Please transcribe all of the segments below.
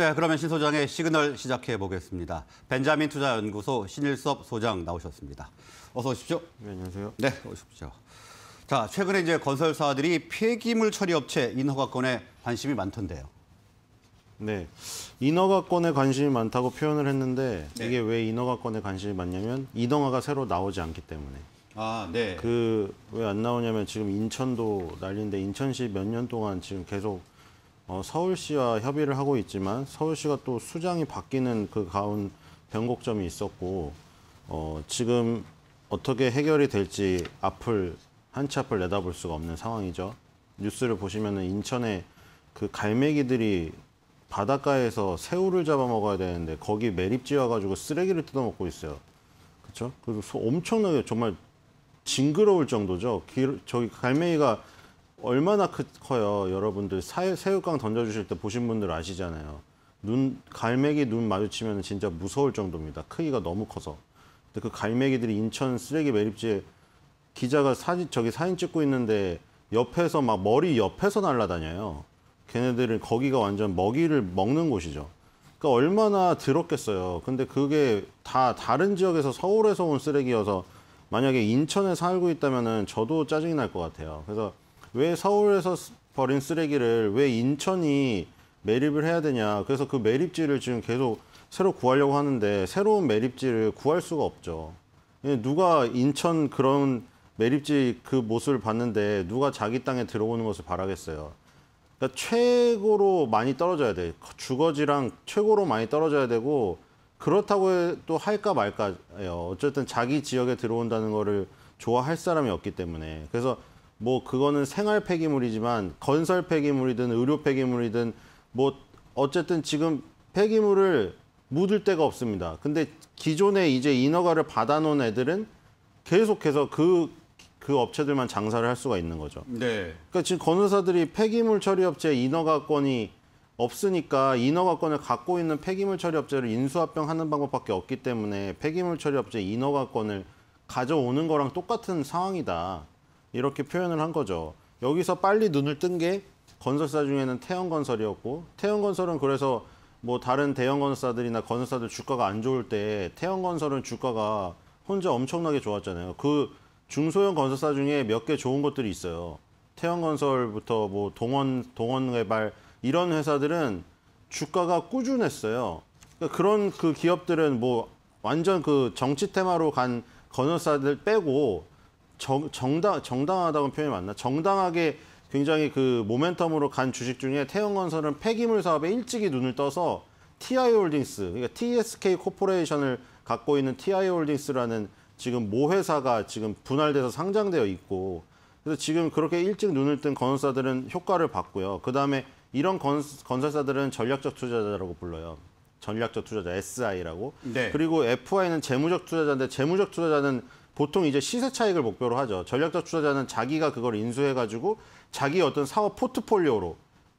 네, 그러면 신 소장의 시그널 시작해 보겠습니다. 벤자민 투자연구소 신일섭 소장 나오셨습니다. 어서 오십시오. 네, 안녕하세요. 네, 오십시오. 자, 최근에 이제 건설사들이 폐기물 처리 업체 인허가권에 관심이 많던데요. 네, 인허가권에 관심이 많다고 표현을 했는데 네. 이게 왜 인허가권에 관심이 많냐면 인허가가 새로 나오지 않기 때문에. 아, 네. 그 왜 안 나오냐면 지금 인천도 난리인데 인천시 몇 년 동안 지금 계속 어, 서울시와 협의를 하고 있지만 서울시가 또 수장이 바뀌는 그 가운 변곡점이 있었고 어, 지금 어떻게 해결이 될지 앞을 한치 앞을 내다볼 수가 없는 상황이죠. 뉴스를 보시면 인천에 그 갈매기들이 바닷가에서 새우를 잡아먹어야 되는데 거기 매립지 와가지고 쓰레기를 뜯어먹고 있어요. 그렇죠? 그래서 엄청나게 정말 징그러울 정도죠. 길, 저기 갈매기가 얼마나 크, 커요. 여러분들 사, 새우깡 던져주실 때 보신 분들 아시잖아요. 눈 갈매기 눈 마주치면 진짜 무서울 정도입니다. 크기가 너무 커서. 근데 그 갈매기들이 인천 쓰레기 매립지에 기자가 사진 저기 사진 찍고 있는데 옆에서 막 머리 옆에서 날아다녀요. 걔네들은 거기가 완전 먹이를 먹는 곳이죠. 그러니까 얼마나 더럽겠어요. 근데 그게 다 다른 지역에서 서울에서 온 쓰레기여서 만약에 인천에 살고 있다면은 저도 짜증이 날 것 같아요. 그래서 왜 서울에서 버린 쓰레기를 왜 인천이 매립을 해야 되냐. 그래서 그 매립지를 지금 계속 새로 구하려고 하는데 새로운 매립지를 구할 수가 없죠. 예, 누가 인천 그런 매립지 그 모습을 봤는데 누가 자기 땅에 들어오는 것을 바라겠어요. 그러니까 최고로 많이 떨어져야 돼. 주거지랑 최고로 많이 떨어져야 되고 그렇다고 또 할까 말까요 어쨌든 자기 지역에 들어온다는 거를 좋아할 사람이 없기 때문에. 그래서 뭐 그거는 생활 폐기물이지만 건설 폐기물이든 의료 폐기물이든 뭐 어쨌든 지금 폐기물을 묻을 데가 없습니다. 근데 기존에 이제 인허가를 받아놓은 애들은 계속해서 그, 그 업체들만 장사를 할 수가 있는 거죠. 네. 그러니까 지금 건설사들이 폐기물 처리업체 인허가권이 없으니까 인허가권을 갖고 있는 폐기물 처리업체를 인수합병하는 방법밖에 없기 때문에 폐기물 처리업체 인허가권을 가져오는 거랑 똑같은 상황이다. 이렇게 표현을 한 거죠. 여기서 빨리 눈을 뜬 게 건설사 중에는 태형건설이었고 태형건설은 그래서 뭐 다른 대형 건설사들이나 건설사들 주가가 안 좋을 때 태형건설은 주가가 혼자 엄청나게 좋았잖아요. 그 중소형 건설사 중에 몇 개 좋은 것들이 있어요. 태형건설부터 뭐 동원 동원개발 이런 회사들은 주가가 꾸준했어요. 그러니까 그런 그 기업들은 뭐 완전 그 정치 테마로 간 건설사들 빼고 정, 정당, 정당하다고 표현이 맞나? 정당하게 굉장히 그 모멘텀으로 간 주식 중에 태영건설은 폐기물 사업에 일찍이 눈을 떠서 TI홀딩스, 그러니까 TSK 코퍼레이션을 갖고 있는 TI홀딩스라는 지금 모 회사가 지금 분할돼서 상장되어 있고 그래서 지금 그렇게 일찍 눈을 뜬 건설사들은 효과를 봤고요. 그다음에 이런 건, 건설사들은 전략적 투자자라고 불러요. 전략적 투자자 SI라고. 네. 그리고 FI는 재무적 투자자인데 재무적 투자자는 보통 이제 시세 차익을 목표로 하죠. 전략적 투자자는 자기가 그걸 인수해가지고 자기 어떤 사업 포트폴리오로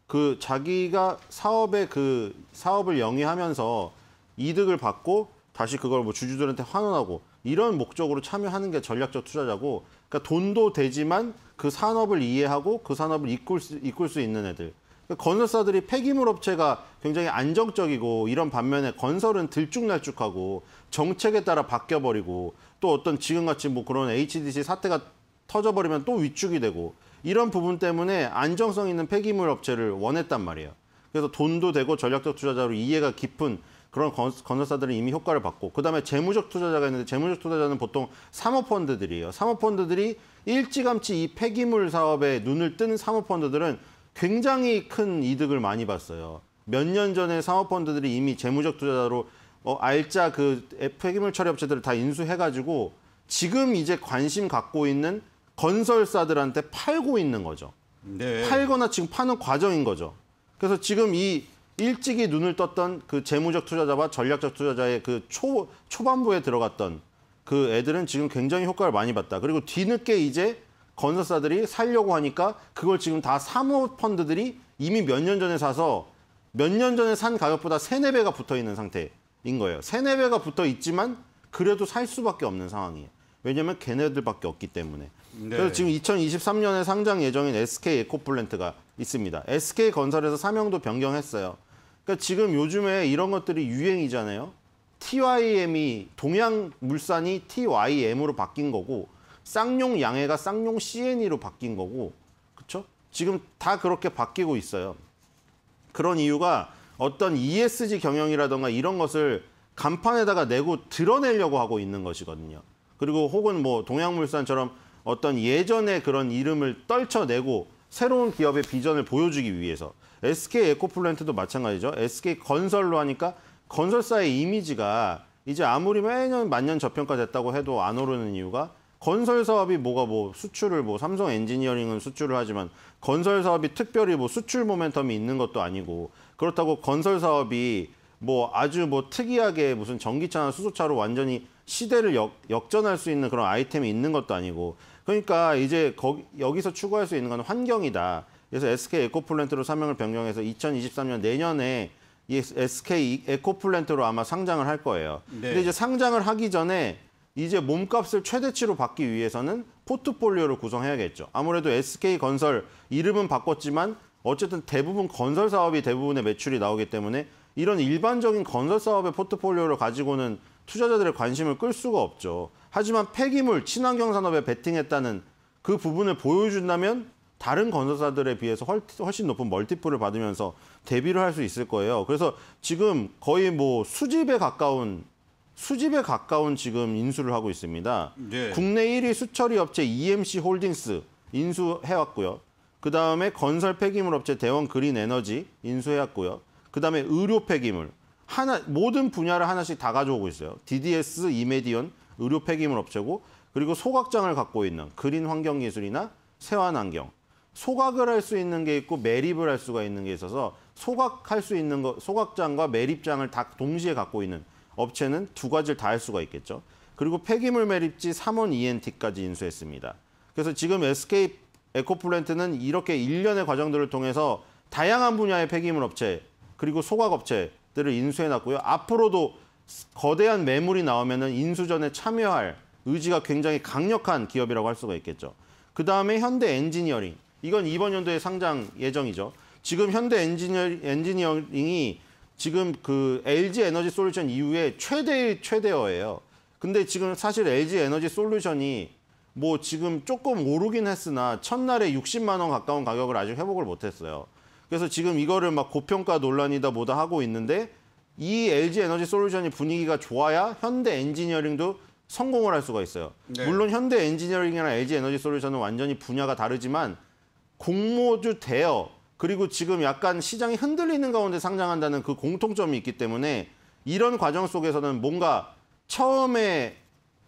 그 자기가 사업에그 사업을 영위하면서 이득을 받고 다시 그걸 뭐 주주들한테 환원하고 이런 목적으로 참여하는 게 전략적 투자자고 그러니까 돈도 되지만 그 산업을 이해하고 그 산업을 이끌 수, 이끌 수 있는 애들 그 건설사들이 폐기물 업체가 굉장히 안정적이고 이런 반면에 건설은 들쭉날쭉하고 정책에 따라 바뀌어버리고 또 어떤 지금같이 뭐 그런 HDC 사태가 터져버리면 또 위축이 되고 이런 부분 때문에 안정성 있는 폐기물 업체를 원했단 말이에요. 그래서 돈도 되고 전략적 투자자로 이해가 깊은 그런 건설사들은 이미 효과를 받고 그다음에 재무적 투자자가 있는데 재무적 투자자는 보통 사모펀드들이에요. 사모펀드들이 일찌감치 이 폐기물 사업에 눈을 뜬 사모펀드들은 굉장히 큰 이득을 많이 봤어요. 몇 년 전에 사모펀드들이 이미 재무적 투자자로 어, 알짜 그 폐기물 처리 업체들을 다 인수해가지고 지금 이제 관심 갖고 있는 건설사들한테 팔고 있는 거죠. 네. 팔거나 지금 파는 과정인 거죠. 그래서 지금 이 일찍이 눈을 떴던 그 재무적 투자자와 전략적 투자자의 그 초, 초반부에 들어갔던 그 애들은 지금 굉장히 효과를 많이 봤다. 그리고 뒤늦게 이제 건설사들이 살려고 하니까 그걸 지금 다 사모펀드들이 이미 몇 년 전에 사서 몇 년 전에 산 가격보다 3, 4 배가 붙어 있는 상태인 거예요. 3, 4 배가 붙어 있지만 그래도 살 수밖에 없는 상황이에요. 왜냐면 하 걔네들밖에 없기 때문에. 네. 그래서 지금 2023년에 상장 예정인 SK 에코플랜트가 있습니다. SK 건설에서 사명도 변경했어요. 그러니까 지금 요즘에 이런 것들이 유행이잖아요. TYM이 동양 물산이 TYM으로 바뀐 거고 쌍용 양해가 쌍용 CNE로 바뀐 거고 그렇죠? 지금 다 그렇게 바뀌고 있어요. 그런 이유가 어떤 ESG 경영이라던가 이런 것을 간판에다가 내고 드러내려고 하고 있는 것이거든요. 그리고 혹은 뭐 동양물산처럼 어떤 예전의 그런 이름을 떨쳐내고 새로운 기업의 비전을 보여주기 위해서 SK 에코플랜트도 마찬가지죠. SK 건설로 하니까 건설사의 이미지가 이제 아무리 매년 만년 저평가됐다고 해도 안 오르는 이유가 건설 사업이 뭐가 뭐 수출을 뭐 삼성 엔지니어링은 수출을 하지만 건설 사업이 특별히 뭐 수출 모멘텀이 있는 것도 아니고 그렇다고 건설 사업이 뭐 아주 뭐 특이하게 무슨 전기차나 수소차로 완전히 시대를 역, 전할수 있는 그런 아이템이 있는 것도 아니고 그러니까 이제 거기, 여기서 추구할 수 있는 건 환경이다. 그래서 SK 에코플랜트로 사명을 변경해서 2023년 내년에 이 SK 에코플랜트로 아마 상장을 할 거예요. 네. 근데 이제 상장을 하기 전에 이제 몸값을 최대치로 받기 위해서는 포트폴리오를 구성해야겠죠. 아무래도 SK건설 이름은 바꿨지만 어쨌든 대부분 건설 사업이 대부분의 매출이 나오기 때문에 이런 일반적인 건설 사업의 포트폴리오를 가지고는 투자자들의 관심을 끌 수가 없죠. 하지만 폐기물, 친환경 산업에 베팅했다는 그 부분을 보여준다면 다른 건설사들에 비해서 훨씬 높은 멀티플을 받으면서 대비를 할 수 있을 거예요. 그래서 지금 거의 뭐 수집에 가까운 수집에 가까운 지금 인수를 하고 있습니다. 네. 국내 1위 수처리 업체 EMC 홀딩스 인수해왔고요. 그다음에 건설 폐기물 업체 대원 그린 에너지 인수해왔고요. 그다음에 의료 폐기물 하나 모든 분야를 하나씩 다 가져오고 있어요. DDS, 이메디언 의료 폐기물 업체고 그리고 소각장을 갖고 있는 그린 환경예술이나 세환환경 소각을 할 수 있는 게 있고 매립을 할 수가 있는 게 있어서 소각할 수 있는 거 소각장과 매립장을 다 동시에 갖고 있는 업체는 두 가지를 다 할 수가 있겠죠. 그리고 폐기물 매립지 3원 ENT까지 인수했습니다. 그래서 지금 SK 에코플랜트는 이렇게 일련의 과정들을 통해서 다양한 분야의 폐기물 업체 그리고 소각 업체들을 인수해 놨고요. 앞으로도 거대한 매물이 나오면은 인수전에 참여할 의지가 굉장히 강력한 기업이라고 할 수가 있겠죠. 그 다음에 현대 엔지니어링. 이건 이번 연도에 상장 예정이죠. 지금 현대 엔지니어링이 지금 그 LG 에너지 솔루션 이후에 최대의 최대어예요. 근데 지금 사실 LG 에너지 솔루션이 뭐 지금 조금 오르긴 했으나 첫날에 60만 원 가까운 가격을 아직 회복을 못 했어요. 그래서 지금 이거를 막 고평가 논란이다 뭐다 하고 있는데 이 LG 에너지 솔루션이 분위기가 좋아야 현대 엔지니어링도 성공을 할 수가 있어요. 네. 물론 현대 엔지니어링이나 LG 에너지 솔루션은 완전히 분야가 다르지만 공모주 대여 그리고 지금 약간 시장이 흔들리는 가운데 상장한다는 그 공통점이 있기 때문에 이런 과정 속에서는 뭔가 처음에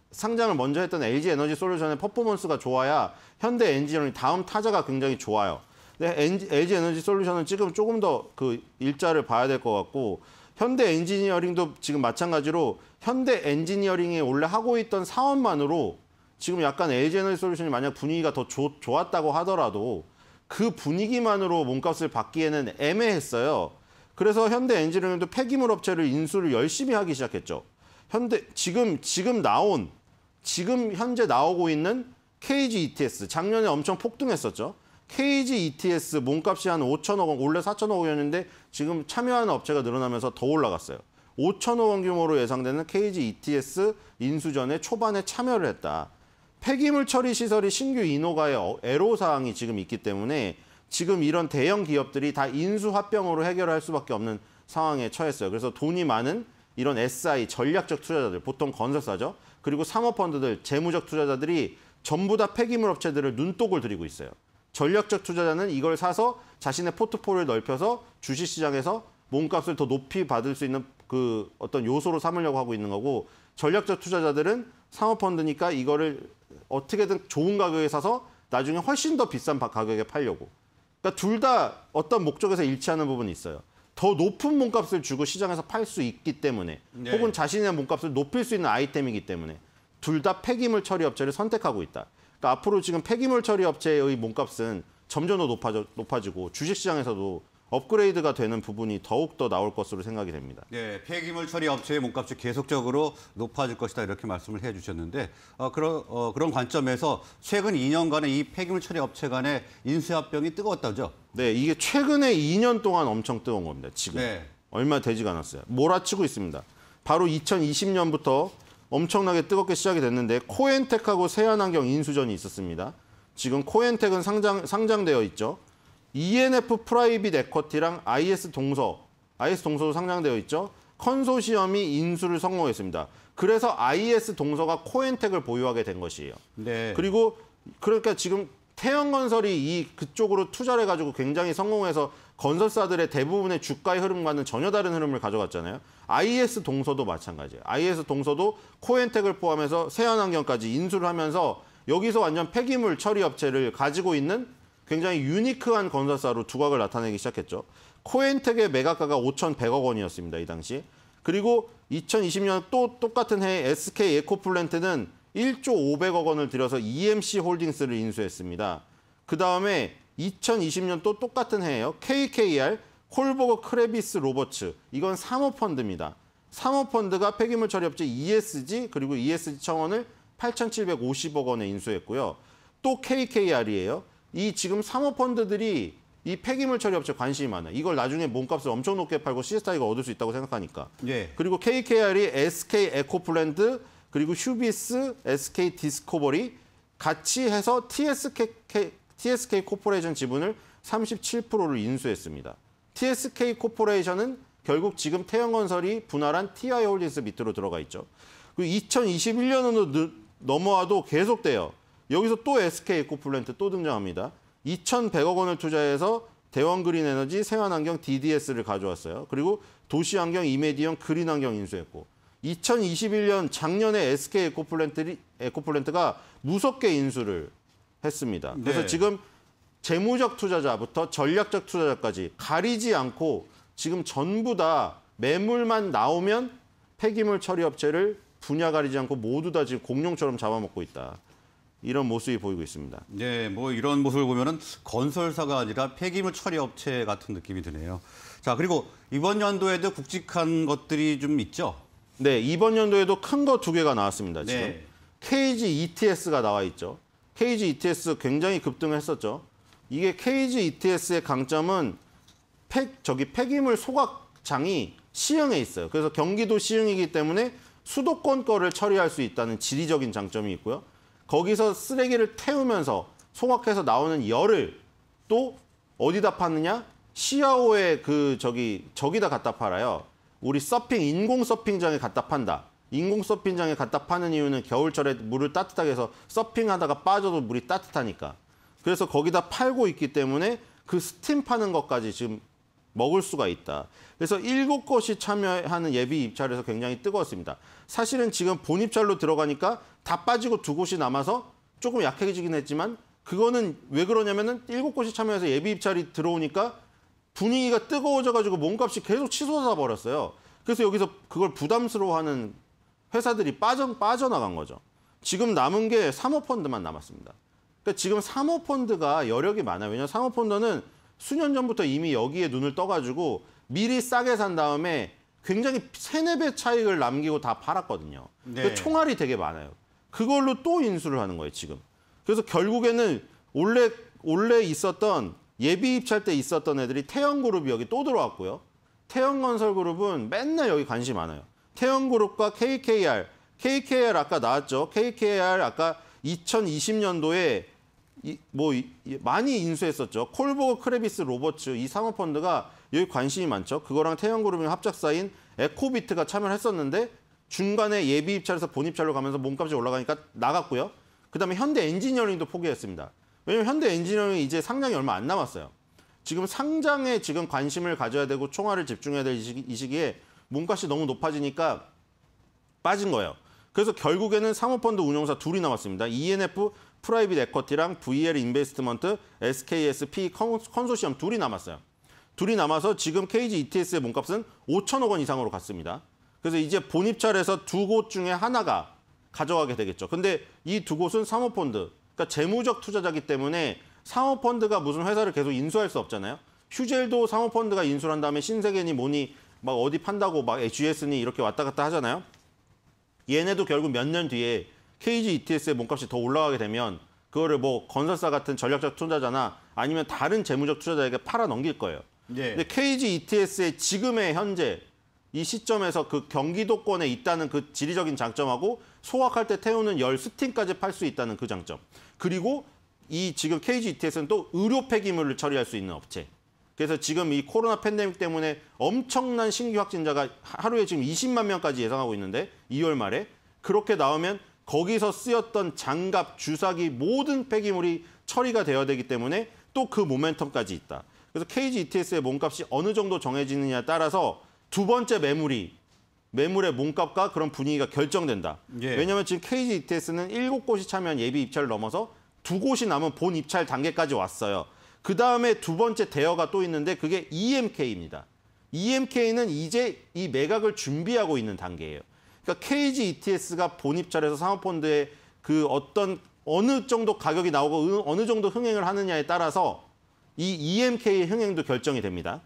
상장을 먼저 했던 LG 에너지 솔루션의 퍼포먼스가 좋아야 현대 엔지니어링 다음 타자가 굉장히 좋아요. 근데 LG 에너지 솔루션은 지금 조금 더 그 일자를 봐야 될 것 같고 현대 엔지니어링도 지금 마찬가지로 현대 엔지니어링이 원래 하고 있던 사업만으로 지금 약간 LG 에너지 솔루션이 만약 분위기가 더 조, 좋았다고 하더라도 그 분위기만으로 몸값을 받기에는 애매했어요. 그래서 현대 엔지니어도 폐기물 업체를 인수를 열심히 하기 시작했죠. 현대 지금 지금 나온 지금 현재 나오고 있는 KG ETS 작년에 엄청 폭등했었죠. KG ETS 몸값이 한 5천억 원, 원래 4천억 원이었는데 지금 참여하는 업체가 늘어나면서 더 올라갔어요. 5천억 원 규모로 예상되는 KG ETS 인수전에 초반에 참여를 했다. 폐기물 처리 시설이 신규 인허가의 애로 사항이 지금 있기 때문에 지금 이런 대형 기업들이 다 인수합병으로 해결할 수밖에 없는 상황에 처했어요. 그래서 돈이 많은 이런 SI 전략적 투자자들, 보통 건설사죠. 그리고 상업펀드들, 재무적 투자자들이 전부 다 폐기물 업체들을 눈독을 들이고 있어요. 전략적 투자자는 이걸 사서 자신의 포트폴리오를 넓혀서 주식시장에서 몸값을 더 높이 받을 수 있는 그 어떤 요소로 삼으려고 하고 있는 거고 전략적 투자자들은 상업펀드니까 이거를 어떻게든 좋은 가격에 사서 나중에 훨씬 더 비싼 가격에 팔려고. 그러니까 둘 다 어떤 목적에서 일치하는 부분이 있어요. 더 높은 몸값을 주고 시장에서 팔 수 있기 때문에 네. 혹은 자신의 몸값을 높일 수 있는 아이템이기 때문에 둘 다 폐기물 처리 업체를 선택하고 있다. 그러니까 앞으로 지금 폐기물 처리 업체의 몸값은 점점 더 높아져, 높아지고 주식시장에서도 업그레이드가 되는 부분이 더욱더 나올 것으로 생각이 됩니다. 네, 폐기물 처리 업체의 몸값이 계속적으로 높아질 것이다 이렇게 말씀을 해주셨는데 어, 그러, 어, 그런 관점에서 최근 2년간의 이 폐기물 처리 업체 간의 인수합병이 뜨거웠다죠? 네, 이게 최근에 2년 동안 엄청 뜨거운 겁니다. 지금 네. 얼마 되지가 않았어요. 몰아치고 있습니다. 바로 2020년부터 엄청나게 뜨겁게 시작이 됐는데 코엔텍하고 세안환경 인수전이 있었습니다. 지금 코엔텍은 상장, 상장되어 있죠. ENF 프라이빗 에쿼티랑 IS 동서, IS 동서도 상장되어 있죠. 컨소시엄이 인수를 성공했습니다. 그래서 IS 동서가 코엔텍을 보유하게 된 것이에요. 네. 그리고 그러니까 지금 태양건설이 이 그쪽으로 투자를 해가지고 굉장히 성공해서 건설사들의 대부분의 주가의 흐름과는 전혀 다른 흐름을 가져갔잖아요. IS 동서도 마찬가지예요. IS 동서도 코엔텍을 포함해서 세안환경까지 인수를 하면서 여기서 완전 폐기물 처리 업체를 가지고 있는 굉장히 유니크한 건설사로 두각을 나타내기 시작했죠. 코엔텍의 매각가가 5,100억 원이었습니다. 이 당시. 그리고 2020년 또 똑같은 해에 SK 에코플랜트는 1조 500억 원을 들여서 EMC 홀딩스를 인수했습니다. 그 다음에 2020년 또 똑같은 해에요. KKR, 콜버거 크레비스 로버츠. 이건 사모펀드입니다. 사모펀드가 폐기물 처리업체 ESG 그리고 ESG 청원을 8,750억 원에 인수했고요. 또 KKR이에요. 이 지금 사모펀드들이 이 폐기물 처리 업체 관심이 많아요. 이걸 나중에 몸값을 엄청 높게 팔고 CSI가 얻을 수 있다고 생각하니까. 예. 그리고 KKR이 SK 에코플랜드 그리고 휴비스, SK 디스코버리 같이 해서 TSK, TSK 코퍼레이션 지분을 37%를 인수했습니다. TSK 코퍼레이션은 결국 지금 태영건설이 분할한 TI홀딩스 밑으로 들어가 있죠. 그리고 2021년으로 넘어와도 계속돼요. 여기서 또 SK 에코플랜트 또 등장합니다. 2,100억 원을 투자해서 대원그린 에너지 생활환경 DDS를 가져왔어요. 그리고 도시환경 이메디언 그린환경 인수했고 2021년 작년에 SK 에코플랜트, 가 무섭게 인수를 했습니다. 그래서 네. 지금 재무적 투자자부터 전략적 투자자까지 가리지 않고 지금 전부 다 매물만 나오면 폐기물 처리 업체를 분야 가리지 않고 모두 다 지금 공룡처럼 잡아먹고 있다. 이런 모습이 보이고 있습니다. 네, 뭐 이런 모습을 보면은 건설사가 아니라 폐기물 처리 업체 같은 느낌이 드네요. 자, 그리고 이번 연도에도 굵직한 것들이 좀 있죠? 네, 이번 연도에도 큰 거 두 개가 나왔습니다. 네. 지금 네. KG ETS가 나와 있죠. KG ETS 굉장히 급등했었죠. 이게 KG ETS의 강점은 폐, 저기 폐기물 소각장이 시흥에 있어요. 그래서 경기도 시흥이기 때문에 수도권 거를 처리할 수 있다는 지리적인 장점이 있고요. 거기서 쓰레기를 태우면서 송악해서 나오는 열을 또 어디다 파느냐? 시아오의 그 저기 저기다 갖다 팔아요. 우리 서핑 인공 서핑장에 갖다 판다. 인공 서핑장에 갖다 파는 이유는 겨울철에 물을 따뜻하게 해서 서핑하다가 빠져도 물이 따뜻하니까. 그래서 거기다 팔고 있기 때문에 그 스팀 파는 것까지 지금 먹을 수가 있다. 그래서 일곱 곳이 참여하는 예비 입찰에서 굉장히 뜨거웠습니다. 사실은 지금 본 입찰로 들어가니까 다 빠지고 두 곳이 남아서 조금 약해지긴 했지만 그거는 왜 그러냐면은 일곱 곳이 참여해서 예비 입찰이 들어오니까 분위기가 뜨거워져가지고 몸값이 계속 치솟아 버렸어요. 그래서 여기서 그걸 부담스러워하는 회사들이 빠져, 빠져나간 거죠. 지금 남은 게 사모펀드만 남았습니다. 그러니까 지금 사모펀드가 여력이 많아요. 왜냐하면 사모펀드는 수년 전부터 이미 여기에 눈을 떠가지고 미리 싸게 산 다음에 굉장히 세네 배 차익을 남기고 다 팔았거든요. 그 네. 총알이 되게 많아요. 그걸로 또 인수를 하는 거예요, 지금. 그래서 결국에는 원래, 원래 있었던 예비 입찰 때 있었던 애들이 태형그룹이 여기 또 들어왔고요. 태형건설그룹은 맨날 여기 관심 많아요. 태형그룹과 KKR, KKR 아까 나왔죠. KKR 아까 2020년도에 이, 뭐 이, 많이 인수했었죠. 콜보거 크레비스 로버츠 이 사모펀드가 여기 관심이 많죠. 그거랑 태양그룹의 합작사인 에코비트가 참여를 했었는데 중간에 예비 입찰에서 본 입찰로 가면서 몸값이 올라가니까 나갔고요. 그다음에 현대 엔지니어링도 포기했습니다. 왜냐면 현대 엔지니어링이 이제 상장이 얼마 안 남았어요. 지금 상장에 지금 관심을 가져야 되고 총알을 집중해야 될 이 시기에 몸값이 너무 높아지니까 빠진 거예요. 그래서 결국에는 사모펀드 운영사 둘이 남았습니다. ENF 프라이빗 에쿼티랑 VL 인베스트먼트, SKSP 컨소시엄 둘이 남았어요. 둘이 남아서 지금 KG ETS의 몸값은 5천억 원 이상으로 갔습니다. 그래서 이제 본입찰에서 두 곳 중에 하나가 가져가게 되겠죠. 근데 이 두 곳은 사모펀드, 그러니까 재무적 투자자기 때문에 사모펀드가 무슨 회사를 계속 인수할 수 없잖아요. 휴젤도 사모펀드가 인수한 를 다음에 신세계니 뭐니 막 어디 판다고 막 GS니 이렇게 왔다 갔다 하잖아요. 얘네도 결국 몇 년 뒤에 KG ETS의 몸값이 더 올라가게 되면 그거를 뭐 건설사 같은 전략적 투자자나 아니면 다른 재무적 투자자에게 팔아 넘길 거예요. 예. 근데 KG ETS의 지금의 현재 이 시점에서 그 경기도권에 있다는 그 지리적인 장점하고 소확할 때 태우는 열 스팀까지 팔 수 있다는 그 장점. 그리고 이 지금 KG ETS는 또 의료 폐기물을 처리할 수 있는 업체. 그래서 지금 이 코로나 팬데믹 때문에 엄청난 신규 확진자가 하루에 지금 20만 명까지 예상하고 있는데 2월 말에 그렇게 나오면 거기서 쓰였던 장갑, 주사기 모든 폐기물이 처리가 되어야 되기 때문에 또 그 모멘텀까지 있다. 그래서 케이지 ETS의 몸값이 어느 정도 정해지느냐에 따라서 두 번째 매물이 매물의 몸값과 그런 분위기가 결정된다. 예. 왜냐하면 지금 케이지 ETS는 일곱 곳이 참여한 예비 입찰을 넘어서 두 곳이 남은 본 입찰 단계까지 왔어요. 그 다음에 두 번째 대여가 또 있는데 그게 EMK입니다. EMK는 이제 이 매각을 준비하고 있는 단계예요. 그러니까 케 KG ETS가 본입 잘해서 상업펀드에그 어떤 어느 정도 가격이 나오고 어느 정도 흥행을 하느냐에 따라서 이 EMK의 흥행도 결정이 됩니다.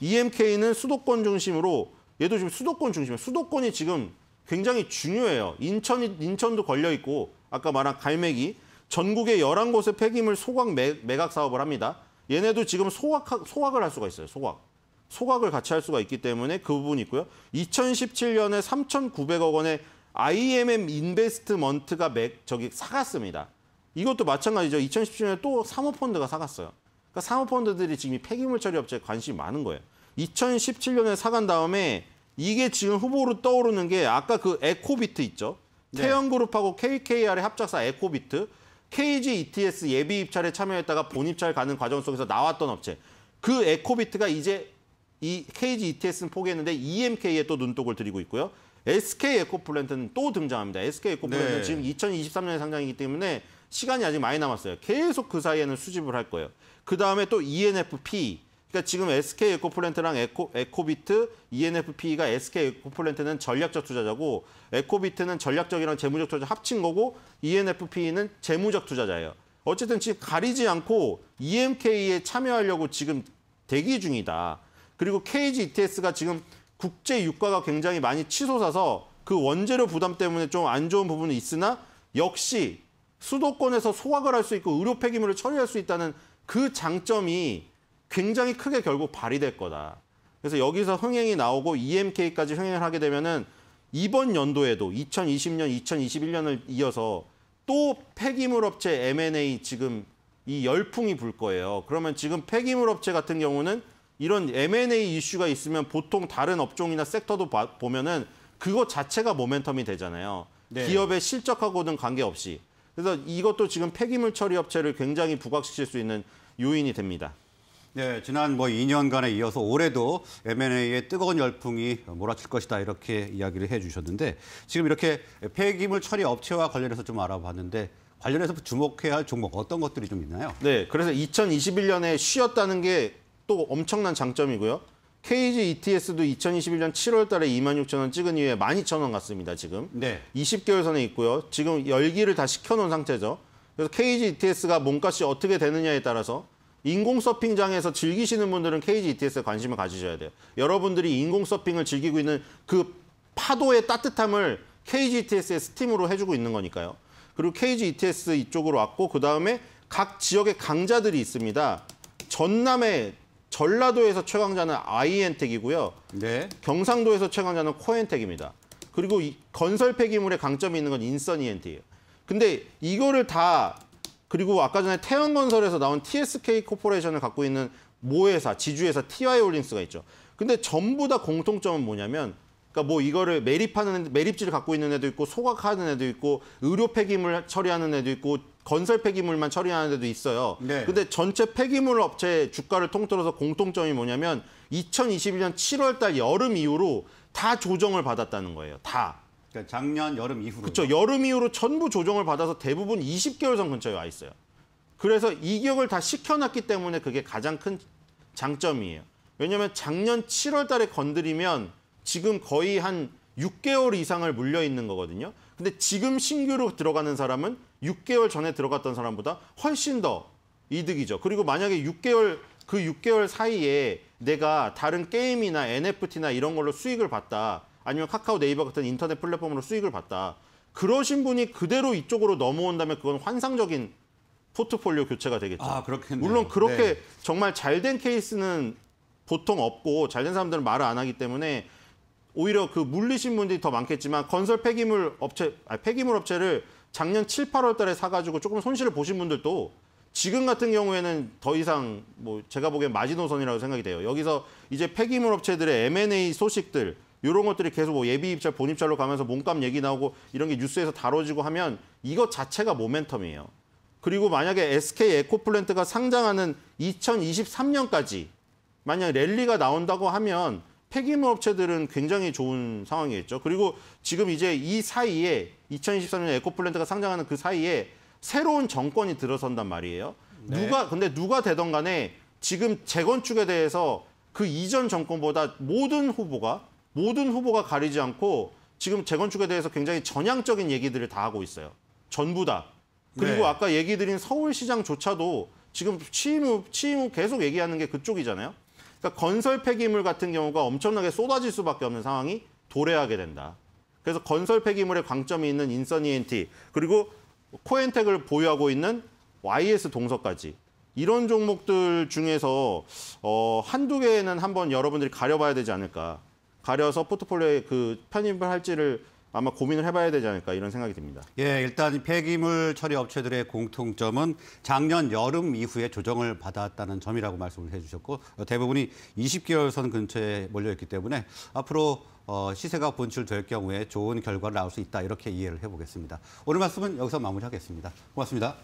EMK는 수도권 중심으로 얘도 지금 수도권 중심이에요. 수도권이 지금 굉장히 중요해요. 인천이 인천도 걸려 있고 아까 말한 갈매기 전국의 열한 곳의 폐기물 소각 매, 매각 사업을 합니다. 얘네도 지금 소각 소각을 할 수가 있어요. 소각. 소각을 같이 할 수가 있기 때문에 그 부분이 있고요. 2017년에 3,900억 원의 IMM 인베스트먼트가 맥, 저기 사갔습니다. 이것도 마찬가지죠. 2017년에 또 사모펀드가 사갔어요. 그러니까 사모펀드들이 지금 이 폐기물 처리 업체에 관심이 많은 거예요. 2017년에 사간 다음에 이게 지금 후보로 떠오르는 게 아까 그 에코비트 있죠. 네. 태연그룹하고 KKR의 합작사 에코비트, KG ETS 예비 입찰에 참여했다가 본입찰 가는 과정 속에서 나왔던 업체. 그 에코비트가 이제 이 KG ETS는 포기했는데 EMK에 또 눈독을 들이고 있고요. SK 에코플랜트는 또 등장합니다. SK 에코플랜트는 네. 지금 2023년에 상장이기 때문에 시간이 아직 많이 남았어요. 계속 그 사이에는 수집을 할 거예요. 그 다음에 또 ENFP. 그러니까 지금 SK 에코플랜트랑 에코, 에코비트, ENFP가 SK 에코플랜트는 전략적 투자자고 에코비트는 전략적이랑 재무적 투자 합친 거고 ENFP는 재무적 투자자예요. 어쨌든 지금 가리지 않고 EMK에 참여하려고 지금 대기 중이다. 그리고 KGETS가 지금 국제 유가가 굉장히 많이 치솟아서 그 원재료 부담 때문에 좀 안 좋은 부분이 있으나 역시 수도권에서 소각을 할 수 있고 의료 폐기물을 처리할 수 있다는 그 장점이 굉장히 크게 결국 발휘될 거다. 그래서 여기서 흥행이 나오고 EMK까지 흥행을 하게 되면은 이번 연도에도 2020년, 2021년을 이어서 또 폐기물 업체 M&A 지금 이 열풍이 불 거예요. 그러면 지금 폐기물 업체 같은 경우는 이런 M&A 이슈가 있으면 보통 다른 업종이나 섹터도 봐, 보면은 그것 자체가 모멘텀이 되잖아요. 네. 기업의 실적하고는 관계없이. 그래서 이것도 지금 폐기물 처리 업체를 굉장히 부각시킬 수 있는 요인이 됩니다. 네, 지난 뭐 2년간에 이어서 올해도 M&A의 뜨거운 열풍이 몰아칠 것이다 이렇게 이야기를 해주셨는데 지금 이렇게 폐기물 처리 업체와 관련해서 좀 알아봤는데 관련해서 주목해야 할 종목 어떤 것들이 좀 있나요? 네, 그래서 2021년에 쉬었다는 게또 엄청난 장점이고요. KG ETS도 2021년 7월 달에 2 6 0 0 0원 찍은 이후에 1 2 0 0 0원 갔습니다, 지금. 네. 20개월 선에 있고요. 지금 열기를 다시켜놓은 상태죠. 그래서 KG ETS가 몸값이 어떻게 되느냐에 따라서 인공 서핑장에서 즐기시는 분들은 KG ETS에 관심을 가지셔야 돼요. 여러분들이 인공 서핑을 즐기고 있는 그 파도의 따뜻함을 KG ETS의 스팀으로 해주고 있는 거니까요. 그리고 KG ETS 이쪽으로 왔고 그다음에 각 지역의 강자들이 있습니다. 전남에 전라도에서 최강자는 아이엔텍이고요. 네. 경상도에서 최강자는 코엔텍입니다. 그리고 건설 폐기물의 강점이 있는 건 인선이엔트예요. 근데 이거를 다 그리고 아까 전에 태양건설에서 나온 TSK 코퍼레이션을 갖고 있는 모회사, 지주회사 TY홀딩스가 있죠. 근데 전부 다 공통점은 뭐냐면 그러니까 뭐 이거를 매립하는 매립지를 갖고 있는 애도 있고 소각하는 애도 있고 의료 폐기물 처리하는 애도 있고 건설 폐기물만 처리하는 데도 있어요. 네. 근데 전체 폐기물 업체 주가를 통틀어서 공통점이 뭐냐면 2021년 7월 달 여름 이후로 다 조정을 받았다는 거예요. 다. 그러니까 작년 여름 이후로. 그렇죠. 여름 이후로 전부 조정을 받아서 대부분 20개월선 근처에 와 있어요. 그래서 이격을 다 시켜놨기 때문에 그게 가장 큰 장점이에요. 왜냐하면 작년 7월 달에 건드리면 지금 거의 한 6개월 이상을 물려 있는 거거든요. 근데 지금 신규로 들어가는 사람은 6개월 전에 들어갔던 사람보다 훨씬 더 이득이죠. 그리고 만약에 6개월 그 6개월 사이에 내가 다른 게임이나 NFT나 이런 걸로 수익을 봤다. 아니면 카카오 네이버 같은 인터넷 플랫폼으로 수익을 봤다. 그러신 분이 그대로 이쪽으로 넘어온다면 그건 환상적인 포트폴리오 교체가 되겠죠. 아, 그렇겠네요. 물론 그렇게 네. 정말 잘 된 케이스는 보통 없고 잘 된 사람들은 말을 안 하기 때문에 오히려 그 물리신 분들이 더 많겠지만 건설 폐기물 업체 아니 폐기물 업체를 작년 7, 8월 달에 사가지고 조금 손실을 보신 분들도 지금 같은 경우에는 더 이상 뭐 제가 보기엔 마지노선이라고 생각이 돼요. 여기서 이제 폐기물 업체들의 M&A 소식들 이런 것들이 계속 뭐 예비 입찰, 본입 찰로 가면서 몸값 얘기 나오고 이런 게 뉴스에서 다뤄지고 하면 이것 자체가 모멘텀이에요. 그리고 만약에 SK 에코플랜트가 상장하는 2023년까지 만약 랠리가 나온다고 하면 폐기물 업체들은 굉장히 좋은 상황이겠죠. 그리고 지금 이제 이 사이에 2023년 에코플랜트가 상장하는 그 사이에 새로운 정권이 들어선단 말이에요. 네. 누가 근데 누가 되던 간에 지금 재건축에 대해서 그 이전 정권보다 모든 후보가 모든 후보가 가리지 않고 지금 재건축에 대해서 굉장히 전향적인 얘기들을 다 하고 있어요. 전부 다. 그리고 네. 아까 얘기 드린 서울시장조차도 지금 취임 후, 취임 후 계속 얘기하는 게 그쪽이잖아요. 그러니까 건설 폐기물 같은 경우가 엄청나게 쏟아질 수밖에 없는 상황이 도래하게 된다. 그래서 건설 폐기물의 강점이 있는 인선 ENT 그리고 코엔텍을 보유하고 있는 YS 동서까지 이런 종목들 중에서 어, 한두 개는 한번 여러분들이 가려봐야 되지 않을까. 가려서 포트폴리오에 그 편입을 할지를 아마 고민을 해봐야 되지 않을까 이런 생각이 듭니다. 예, 일단 폐기물 처리 업체들의 공통점은 작년 여름 이후에 조정을 받았다는 점이라고 말씀을 해주셨고 대부분이 20개월선 근처에 몰려있기 때문에 앞으로 어, 시세가 분출될 경우에 좋은 결과를 나올 수 있다 이렇게 이해를 해보겠습니다. 오늘 말씀은 여기서 마무리하겠습니다. 고맙습니다.